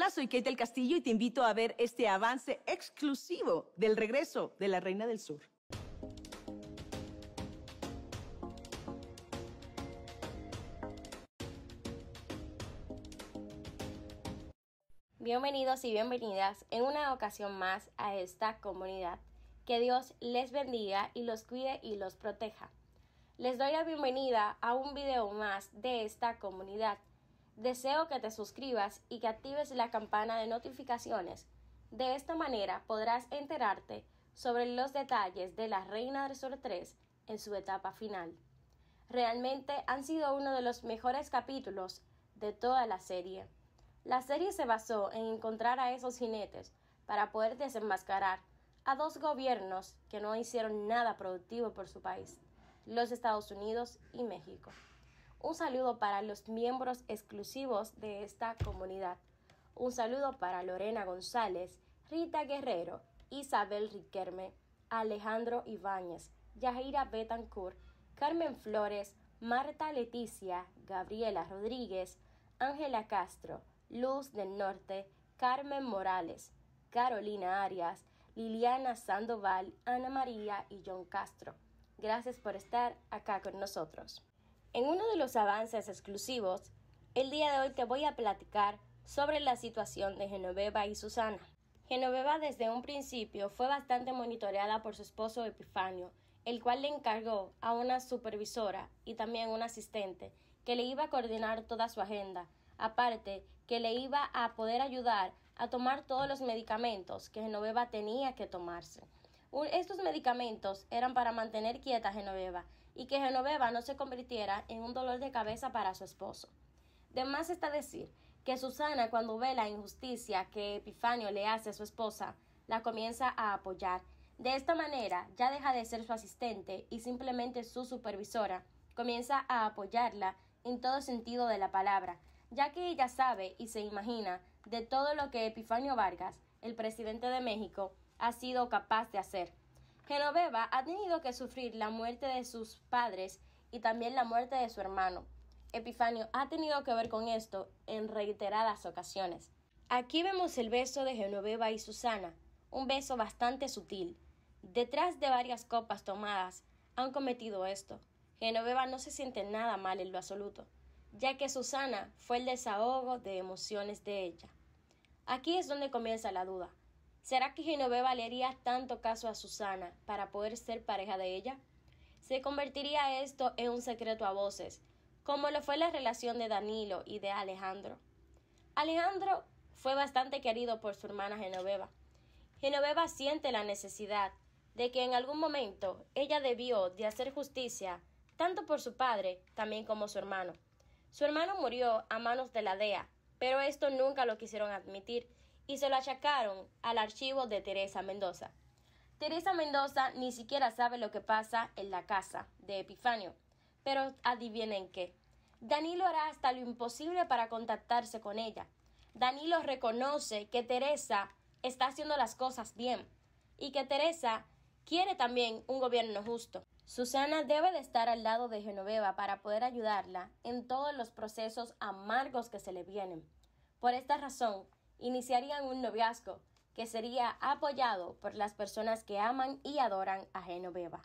Hola, soy Kate del Castillo y te invito a ver este avance exclusivo del regreso de la Reina del Sur. Bienvenidos y bienvenidas en una ocasión más a esta comunidad. Que Dios les bendiga y los cuide y los proteja. Les doy la bienvenida a un video más de esta comunidad Deseo que te suscribas y que actives la campana de notificaciones. De esta manera podrás enterarte sobre los detalles de la Reina del Sur 3 en su etapa final. Realmente han sido uno de los mejores capítulos de toda la serie. La serie se basó en encontrar a esos jinetes para poder desenmascarar a dos gobiernos que no hicieron nada productivo por su país, los Estados Unidos y México. Un saludo para los miembros exclusivos de esta comunidad. Un saludo para Lorena González, Rita Guerrero, Isabel Riquerme, Alejandro Ibáñez, Yajira Betancourt, Carmen Flores, Marta Leticia, Gabriela Rodríguez, Ángela Castro, Luz del Norte, Carmen Morales, Carolina Arias, Liliana Sandoval, Ana María y John Castro. Gracias por estar acá con nosotros. En uno de los avances exclusivos, el día de hoy te voy a platicar sobre la situación de Genoveva y Susana. Genoveva desde un principio fue bastante monitoreada por su esposo Epifanio, el cual le encargó a una supervisora y también un asistente que le iba a coordinar toda su agenda, aparte que le iba a poder ayudar a tomar todos los medicamentos que Genoveva tenía que tomarse. Estos medicamentos eran para mantener quieta a Genoveva y que Genoveva no se convirtiera en un dolor de cabeza para su esposo. De más está decir que Susana, cuando ve la injusticia que Epifanio le hace a su esposa, la comienza a apoyar. De esta manera, ya deja de ser su asistente y simplemente su supervisora. Comienza a apoyarla en todo sentido de la palabra, ya que ella sabe y se imagina de todo lo que Epifanio Vargas, el presidente de México, ha sido capaz de hacer. Genoveva ha tenido que sufrir la muerte de sus padres y también la muerte de su hermano. Epifanio ha tenido que ver con esto en reiteradas ocasiones. Aquí vemos el beso de Genoveva y Susana, un beso bastante sutil. Detrás de varias copas tomadas han cometido esto. Genoveva no se siente nada mal en lo absoluto, ya que Susana fue el desahogo de emociones de ella. Aquí es donde comienza la duda. ¿Será que Genoveva le haría tanto caso a Susana para poder ser pareja de ella? Se convertiría esto en un secreto a voces, como lo fue la relación de Danilo y de Alejandro. Alejandro fue bastante querido por su hermana Genoveva. Genoveva siente la necesidad de que en algún momento ella debió de hacer justicia tanto por su padre también como su hermano. Su hermano murió a manos de la DEA, pero esto nunca lo quisieron admitir y se lo achacaron al archivo de Teresa Mendoza. Teresa Mendoza ni siquiera sabe lo que pasa en la casa de Epifanio, pero adivinen qué. Danilo hará hasta lo imposible para contactarse con ella. Danilo reconoce que Teresa está haciendo las cosas bien y que Teresa quiere también un gobierno justo. Susana debe de estar al lado de Genoveva para poder ayudarla en todos los procesos amargos que se le vienen. Por esta razón, iniciarían un noviazgo que sería apoyado por las personas que aman y adoran a Genoveva.